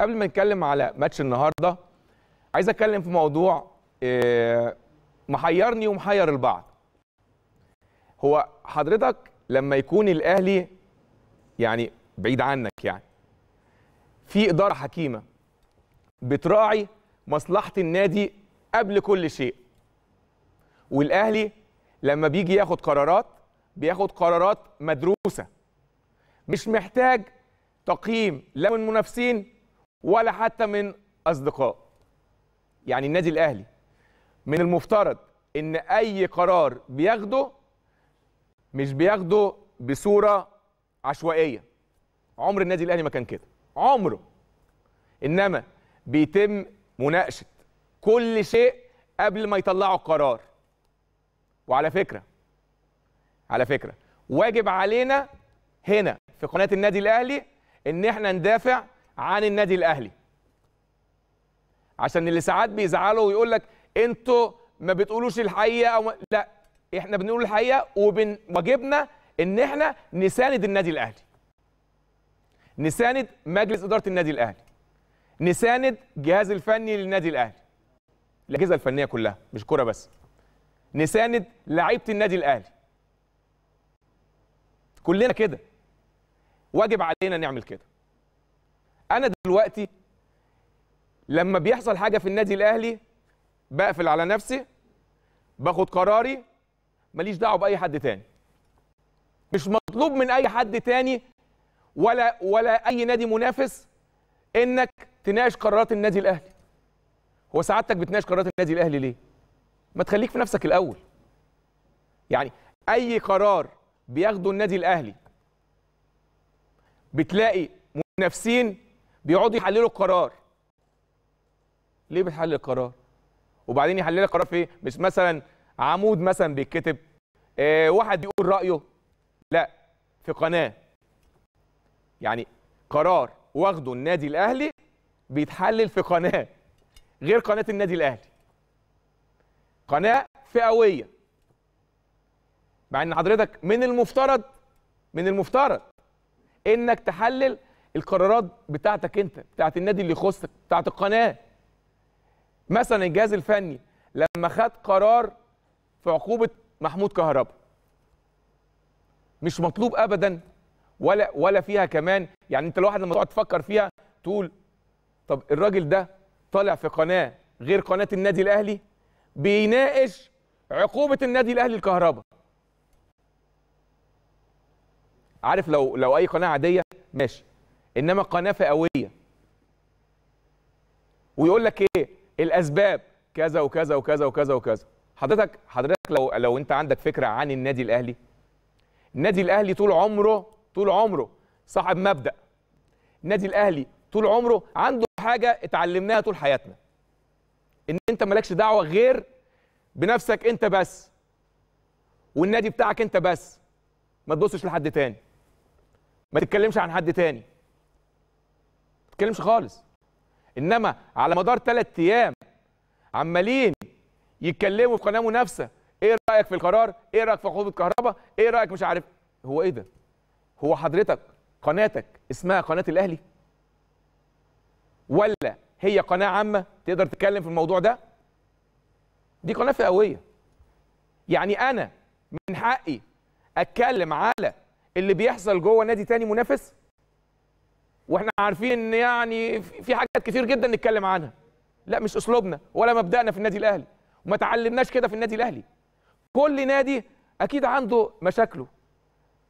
قبل ما نتكلم على ماتش النهارده عايز اتكلم في موضوع آه، محيرني ومحير البعض هو حضرتك لما يكون الاهلي يعني بعيد عنك يعني في اداره حكيمه بتراعي مصلحه النادي قبل كل شيء والاهلي لما بيجي ياخد قرارات بياخد قرارات مدروسه مش محتاج تقييم لا من منافسين ولا حتى من اصدقاء يعني النادي الاهلي من المفترض ان اي قرار بياخده مش بياخده بصوره عشوائيه عمر النادي الاهلي ما كان كده عمره انما بيتم مناقشه كل شيء قبل ما يطلعوا القرار وعلى فكره على فكره واجب علينا هنا في قناه النادي الاهلي ان احنا ندافع عن النادي الاهلي عشان اللي ساعات بيزعلوا ويقول لك انتوا ما بتقولوش الحقيقه او لا احنا بنقول الحقيقه وواجبنا ان احنا نساند النادي الاهلي نساند مجلس اداره النادي الاهلي نساند الجهاز الفني للنادي الاهلي الاجهزه الفنيه كلها مش كره بس نساند لعيبه النادي الاهلي كلنا كده واجب علينا نعمل كده انا دلوقتي لما بيحصل حاجه في النادي الاهلي بقفل على نفسي باخد قراري ماليش دعوه باي حد تاني مش مطلوب من اي حد تاني ولا ولا اي نادي منافس انك تناقش قرارات النادي الاهلي هو سعادتك بتناقش قرارات النادي الاهلي ليه ما تخليك في نفسك الاول يعني اي قرار بياخده النادي الاهلي بتلاقي منافسين بيقعدوا يحللوا القرار ليه بتحلل القرار وبعدين يحلل القرار في إيه؟ مش مثلا عمود مثلا بيتكتب آه واحد بيقول رايه لا في قناه يعني قرار واخده النادي الاهلي بيتحلل في قناه غير قناه النادي الاهلي قناه فئويه مع ان حضرتك من المفترض من المفترض انك تحلل القرارات بتاعتك انت بتاعت النادي اللي يخصك بتاعت القناه مثلا الجهاز الفني لما خد قرار في عقوبه محمود كهربا مش مطلوب ابدا ولا ولا فيها كمان يعني انت الواحد لما تقعد تفكر فيها تقول طب الراجل ده طالع في قناه غير قناه النادي الاهلي بيناقش عقوبه النادي الاهلي الكهرباء عارف لو لو اي قناه عاديه ماشي انما قناه فئويه ويقول لك ايه الاسباب كذا وكذا وكذا وكذا وكذا حضرتك حضرتك لو لو انت عندك فكره عن النادي الاهلي النادي الاهلي طول عمره طول عمره صاحب مبدا النادي الاهلي طول عمره عنده حاجه اتعلمناها طول حياتنا ان انت مالكش دعوه غير بنفسك انت بس والنادي بتاعك انت بس ما تبصش لحد تاني ما تتكلمش عن حد تاني تتكلمش خالص انما على مدار ثلاث ايام عمالين يتكلموا في قناه منافسه ايه رايك في القرار ايه رايك في حقوق الكهرباء ايه رايك مش عارف هو ايه ده هو حضرتك قناتك اسمها قناه الاهلي ولا هي قناه عامه تقدر تتكلم في الموضوع ده دي قناه فئويه يعني انا من حقي اتكلم على اللي بيحصل جوه نادي تاني منافس واحنا عارفين ان يعني في حاجات كتير جدا نتكلم عنها لا مش اسلوبنا ولا مبدأنا في النادي الاهلي وما تعلمناش كده في النادي الاهلي كل نادي اكيد عنده مشاكله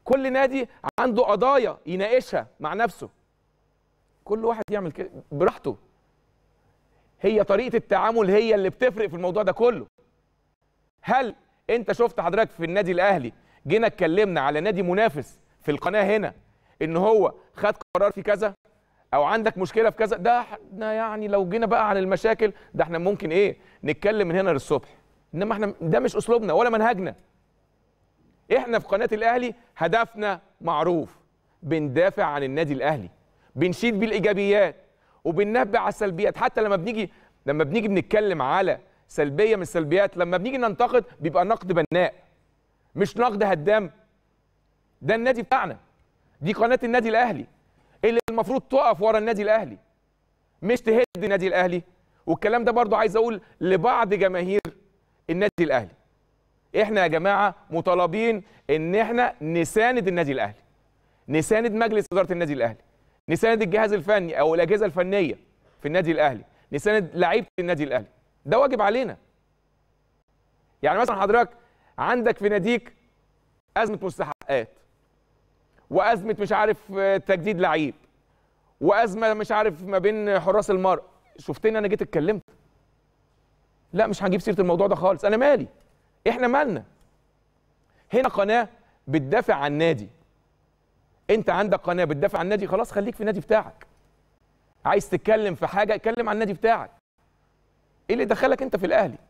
كل نادي عنده قضايا يناقشها مع نفسه كل واحد يعمل كده براحته هي طريقه التعامل هي اللي بتفرق في الموضوع ده كله هل انت شفت حضرتك في النادي الاهلي جينا اتكلمنا على نادي منافس في القناه هنا ان هو خد قرار في كذا او عندك مشكله في كذا ده احنا يعني لو جينا بقى عن المشاكل ده احنا ممكن ايه نتكلم من هنا للصبح انما احنا ده مش اسلوبنا ولا منهجنا احنا في قناه الاهلي هدفنا معروف بندافع عن النادي الاهلي بنشيد بالايجابيات وبننبه على السلبيات حتى لما بنيجي لما بنيجي بنتكلم على سلبيه من السلبيات لما بنيجي ننتقد بيبقى نقد بناء مش نقد هدام ده النادي بتاعنا دي قناه النادي الاهلي اللي المفروض تقف ورا النادي الاهلي مش تهد النادي الاهلي والكلام ده برضو عايز اقول لبعض جماهير النادي الاهلي احنا يا جماعه مطالبين ان احنا نساند النادي الاهلي نساند مجلس اداره النادي الاهلي نساند الجهاز الفني او الاجهزه الفنيه في النادي الاهلي نساند لعيبه النادي الاهلي ده واجب علينا يعني مثلا حضرتك عندك في ناديك ازمه مستحقات وازمه مش عارف آه، تجديد لعيب وازمه مش عارف ما بين حراس المرمى شفتني انا جيت اتكلمت لا مش هنجيب سيره الموضوع ده خالص انا مالي احنا مالنا هنا قناه بتدافع عن نادي انت عندك قناه بتدافع عن نادي خلاص خليك في النادي بتاعك عايز تتكلم في حاجه اتكلم عن النادي بتاعك ايه اللي دخلك انت في الاهلي